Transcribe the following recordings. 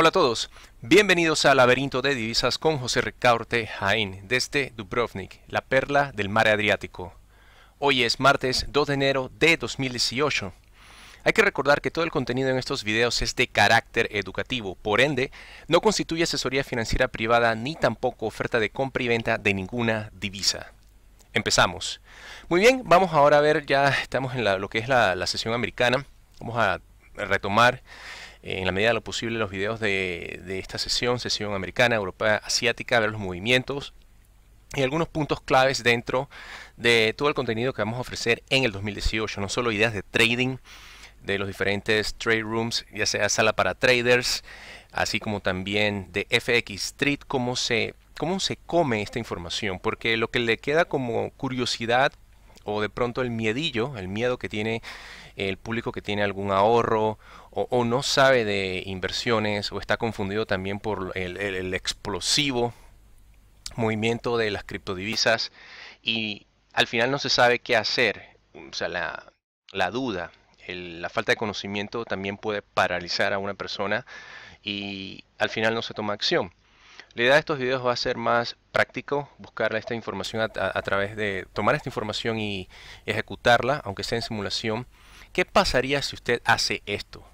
Hola a todos, bienvenidos a Laberinto de Divisas con José Ricaurte Jaén desde Dubrovnik, la perla del mar Adriático. Hoy es martes 2 de enero de 2018. Hay que recordar que todo el contenido en estos videos es de carácter educativo, por ende, no constituye asesoría financiera privada ni tampoco oferta de compra y venta de ninguna divisa. Empezamos. Muy bien, vamos ahora a ver, ya estamos en lo que es la sesión americana. Vamos a retomar en la medida de lo posible los videos de, esta sesión, sesión americana, europea, asiática, ver los movimientos y algunos puntos claves dentro de todo el contenido que vamos a ofrecer en el 2018, no solo ideas de trading de los diferentes trade rooms, ya sea sala para traders, así como también de FX Street, se, cómo se come esta información, porque lo que le queda como curiosidad o de pronto el miedillo, el miedo que tiene el público que tiene algún ahorro o, no sabe de inversiones o está confundido también por el, explosivo movimiento de las criptodivisas y al final no se sabe qué hacer. O sea, la, duda, la falta de conocimiento también puede paralizar a una persona y al final no se toma acción. La idea de estos videos va a ser más práctico, buscar esta información a través de tomar esta información y ejecutarla, aunque sea en simulación. ¿Qué pasaría si usted hace esto?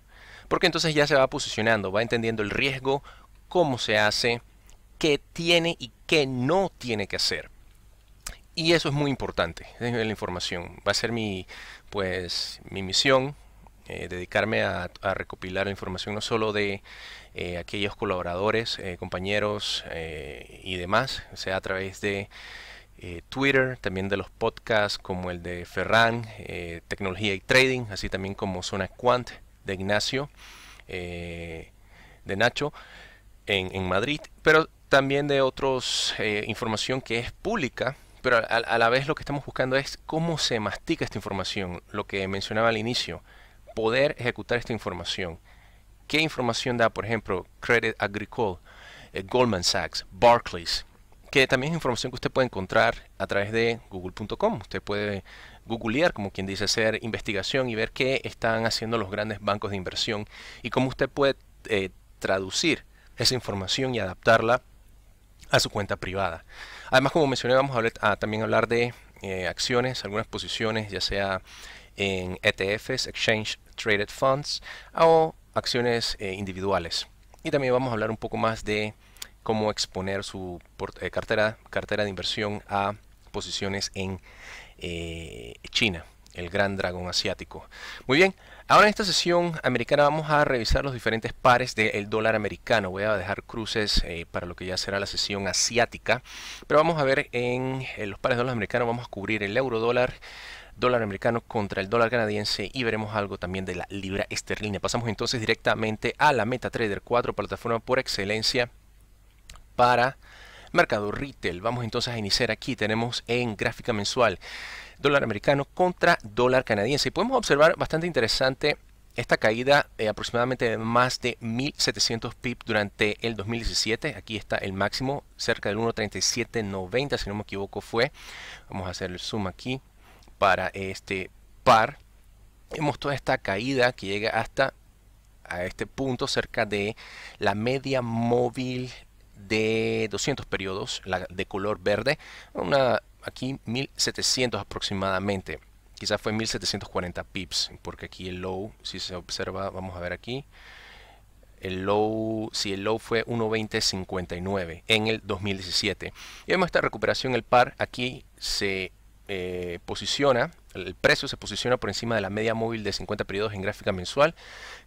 porque entonces ya se va posicionando, va entendiendo el riesgo, cómo se hace, qué tiene y qué no tiene que hacer. Y eso es muy importante, es la información. Va a ser mi, pues, mi misión, eh, dedicarme a, recopilar la información no solo de eh, aquellos colaboradores, eh, compañeros y demás, sea, a través de Twitter, también de los podcasts como el de Ferran, Tecnología y Trading, así también como Zona Quant, de Ignacio, eh, de Nacho, en, Madrid, pero también de otros eh, información que es pública. Pero a, la vez lo que estamos buscando es cómo se mastica esta información, lo que mencionaba al inicio, poder ejecutar esta información. ¿Qué información da, por ejemplo, Credit Agricole, eh, Goldman Sachs, Barclays? Que también es información que usted puede encontrar a través de google.com. Usted puede googlear, como quien dice, hacer investigación y ver qué están haciendo los grandes bancos de inversión y cómo usted puede eh, traducir esa información y adaptarla a su cuenta privada. Además, como mencioné, vamos a, también hablar de eh, acciones, algunas posiciones, ya sea en ETFs, Exchange Traded Funds, o acciones eh, individuales. Y también vamos a hablar un poco más de cómo exponer su cartera, cartera de inversión a posiciones en eh, China, el gran dragón asiático. Muy bien, ahora en esta sesión americana vamos a revisar los diferentes pares del dólar americano. Voy a dejar cruces eh, para lo que ya será la sesión asiática, pero vamos a ver en, eh, los pares de dólar americanos. vamos a cubrir el euro dólar dólar americano contra el dólar canadiense y veremos algo también de la libra esterlina. Pasamos entonces directamente a la MetaTrader 4, plataforma por excelencia para Mercado retail, vamos entonces a iniciar aquí, tenemos en gráfica mensual dólar americano contra dólar canadiense y podemos observar bastante interesante esta caída de eh, aproximadamente de más de 1.700 pip durante el 2017. Aquí está el máximo, cerca del 1.3790, si no me equivoco fue. Vamos a hacer el zoom aquí para este par. Vemos toda esta caída que llega hasta a este punto cerca de la media móvil de 200 periodos, la de color verde, una aquí 1700 aproximadamente. Quizás fue 1740 pips, porque aquí el low, si se observa, vamos a ver aquí, el low, si el low fue 1.2059 en el 2017. Y vemos esta recuperación, el par aquí se eh, posiciona, el precio se posiciona por encima de la media móvil de 50 periodos en gráfica mensual,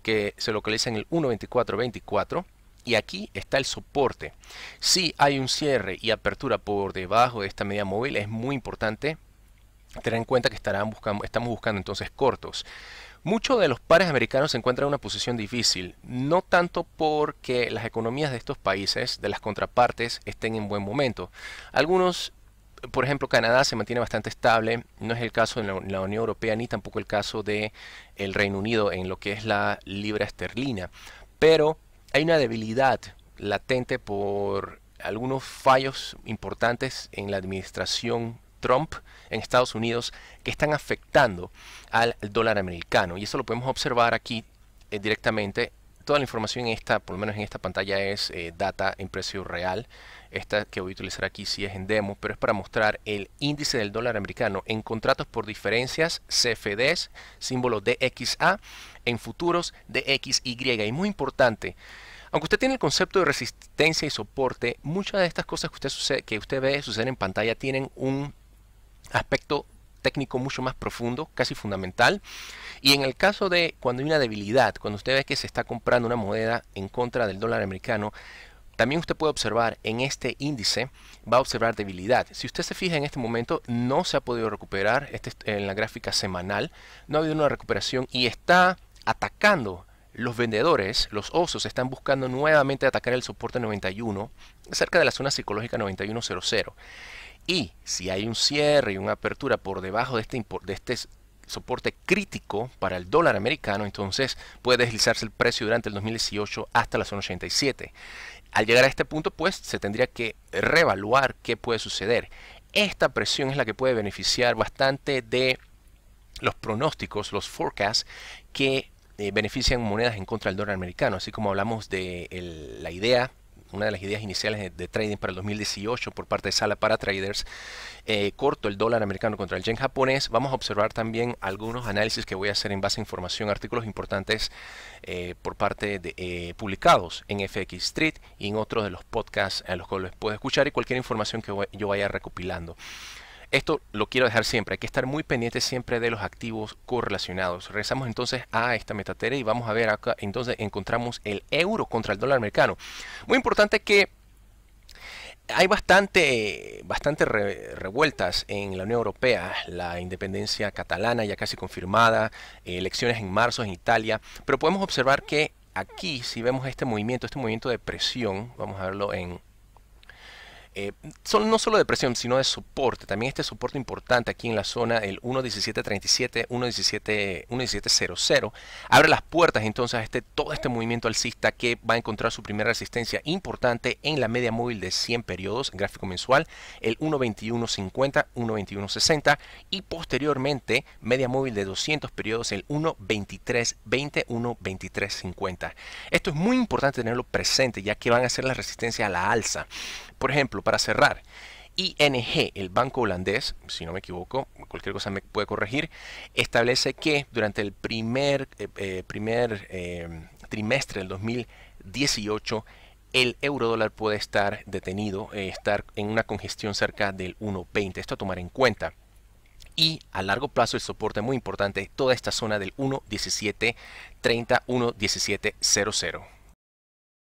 que se localiza en el 1.2424 y aquí está el soporte. Si hay un cierre y apertura por debajo de esta media móvil, es muy importante tener en cuenta que buscando, estamos buscando entonces cortos. Muchos de los pares americanos se encuentran en una posición difícil, no tanto porque las economías de estos países, de las contrapartes, estén en buen momento. Algunos, por ejemplo, Canadá se mantiene bastante estable, no es el caso de la, Unión Europea ni tampoco el caso del el Reino Unido en lo que es la libra esterlina, pero hay una debilidad latente por algunos fallos importantes en la administración Trump en Estados Unidos que están afectando al dólar americano. Y eso lo podemos observar aquí eh, directamente Toda la información en esta, por lo menos en esta pantalla, es eh, data en precio real. Esta que voy a utilizar aquí sí es en demo, pero es para mostrar el índice del dólar americano en contratos por diferencias, CFDs, símbolo DXA, en futuros DXY. Y muy importante, aunque usted tiene el concepto de resistencia y soporte, muchas de estas cosas que usted, que usted ve suceder en pantalla tienen un aspecto técnico mucho más profundo, casi fundamental. Y en el caso de cuando hay una debilidad, cuando usted ve que se está comprando una moneda en contra del dólar americano, también usted puede observar en este índice, va a observar debilidad. Si usted se fija en este momento, no se ha podido recuperar este, en la gráfica semanal, no ha habido una recuperación y está atacando los vendedores, los osos, están buscando nuevamente atacar el soporte 91 cerca de la zona psicológica 9100. Y si hay un cierre y una apertura por debajo este de este, soporte crítico para el dólar americano, entonces puede deslizarse el precio durante el 2018 hasta la zona 87. Al llegar a este punto, pues se tendría que reevaluar qué puede suceder. Esta presión es la que puede beneficiar bastante de los pronósticos, los forecasts que eh, benefician monedas en contra del dólar americano, así como hablamos de la idea una de las ideas iniciales de, trading para el 2018 por parte de Sala para Traders, eh, corto el dólar americano contra el yen japonés. Vamos a observar también algunos análisis que voy a hacer en base a información, artículos importantes eh, por parte de eh, publicados en FX Street y en otros de los podcasts a los cuales puedo escuchar y cualquier información que yo vaya recopilando. Esto lo quiero dejar siempre, hay que estar muy pendiente siempre de los activos correlacionados. Regresamos entonces a esta metatera y vamos a ver acá, entonces encontramos el euro contra el dólar americano. Muy importante que hay bastante, bastante revueltas en la Unión Europea, la independencia catalana ya casi confirmada, eh, elecciones en marzo en Italia, pero podemos observar que aquí si vemos este movimiento, este movimiento de presión, vamos a verlo en eh, no solo de presión, sino de soporte. También este soporte importante aquí en la zona, el 1.1737, 1.1700, abre las puertas entonces a este, todo este movimiento alcista que va a encontrar su primera resistencia importante en la media móvil de 100 periodos, gráfico mensual, el 1.2150, 1.2160 y posteriormente media móvil de 200 periodos, el 1.2320, 1.2350. Esto es muy importante tenerlo presente ya que van a ser las resistencias a la alza. Por ejemplo, para cerrar, ING, el banco holandés, si no me equivoco, cualquier cosa me puede corregir, establece que durante el primer, eh, eh, primer em, trimestre del 2018 el euro dólar puede estar detenido, eh, estar en una congestión cerca del 1.20. Esto a tomar en cuenta. Y a largo plazo el soporte muy importante, toda esta zona del 1.1730, 1.1700.